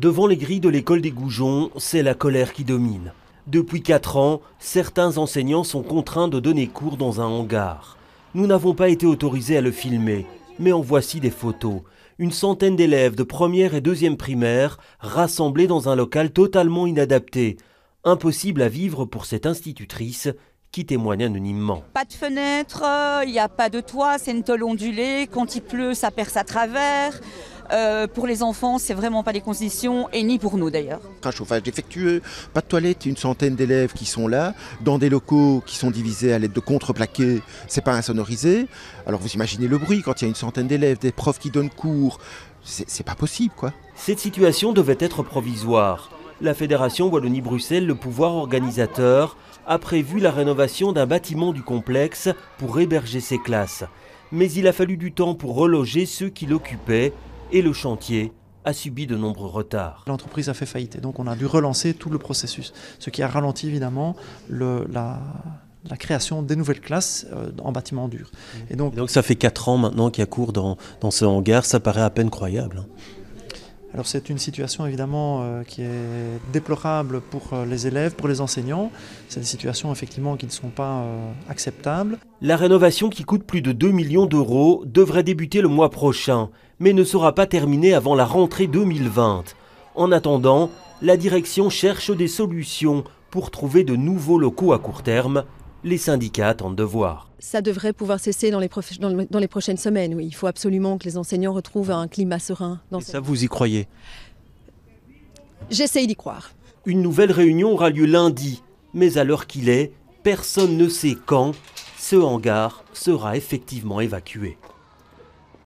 Devant les grilles de l'école des Goujons, c'est la colère qui domine. Depuis 4 ans, certains enseignants sont contraints de donner cours dans un hangar. Nous n'avons pas été autorisés à le filmer, mais en voici des photos. Une centaine d'élèves de première et deuxième primaire rassemblés dans un local totalement inadapté. Impossible à vivre pour cette institutrice qui témoigne anonymement. Pas de fenêtre, euh, il n'y a pas de toit, c'est une tôle ondulée, quand il pleut ça perce à travers. Euh, pour les enfants, c'est vraiment pas des conditions, et ni pour nous d'ailleurs. Un chauffage défectueux, pas de toilette, une centaine d'élèves qui sont là, dans des locaux qui sont divisés à l'aide de contreplaqués, c'est pas insonorisé. Alors vous imaginez le bruit quand il y a une centaine d'élèves, des profs qui donnent cours, c'est pas possible quoi. Cette situation devait être provisoire. La Fédération Wallonie-Bruxelles, le pouvoir organisateur, a prévu la rénovation d'un bâtiment du complexe pour héberger ses classes. Mais il a fallu du temps pour reloger ceux qui l'occupaient et le chantier a subi de nombreux retards. L'entreprise a fait faillite et donc on a dû relancer tout le processus, ce qui a ralenti évidemment le, la, création des nouvelles classes euh, en bâtiment dur. Et donc, donc ça fait 4 ans maintenant qu'il y a cours dans, dans, ce hangar, ça paraît à peine croyable. Hein. Alors c'est une situation évidemment euh, qui est déplorable pour euh, les élèves, pour les enseignants. C'est des situations effectivement qui ne sont pas acceptables. La rénovation qui coûte plus de 2 millions d'euros devrait débuter le mois prochain mais ne sera pas terminé avant la rentrée 2020. En attendant, la direction cherche des solutions pour trouver de nouveaux locaux à court terme. Les syndicats attendent de voir. Ça devrait pouvoir cesser dans les, prochaines semaines, oui. Il faut absolument que les enseignants retrouvent un climat serein. Dans ça, vous y croyez J'essaye d'y croire. Une nouvelle réunion aura lieu lundi, mais à l'heure qu'il est, personne ne sait quand ce hangar sera effectivement évacué.